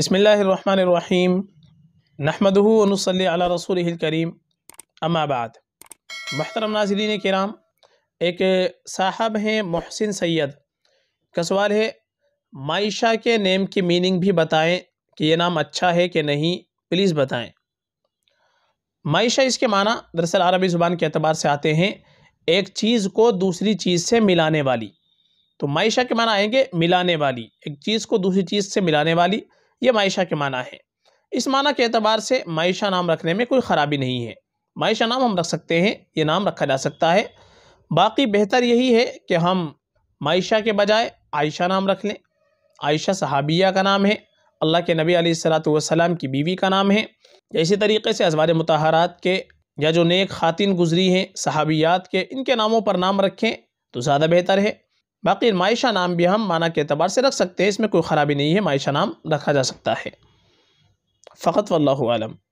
बसमीम अला रसूल करीम अम्माबाद महतरम नाजरीन कराम एक साहब हैं मोहसिन सैद का सवाल है मायशा के नेम की मीनिंग भी बताएं कि ये नाम अच्छा है कि नहीं प्लीज़ बताएं मायशा इसके माना दरअसल अरबी ज़ुबान के अतबार से आते हैं एक चीज़ को दूसरी चीज़ से मिलाने वाली तो मायशा के माना आएंगे मिलाने वाली एक चीज़ को दूसरी चीज़ से मिलाने वाली ये मायशा के माना है इस माना के अतबार से मायशा नाम रखने में कोई ख़राबी नहीं है मायशा नाम हम रख सकते हैं ये नाम रखा जा सकता है बाकी बेहतर यही है कि हम मायशा के बजाय आयशा नाम रख लें आयशा सहाबिया का नाम है अल्लाह के नबी सलाम की बीवी का नाम है या इसी तरीके से अजवार मतहारात के या जो नेक ख़ातिन गुजरी हैं सहाबियात के इनके नामों पर नाम रखें तो ज़्यादा बेहतर है बाकी मायशा नाम भी हम माना के अतबार से रख सकते हैं इसमें कोई ख़राबी नहीं है मायशा नाम रखा जा सकता है फ़कत वल्लम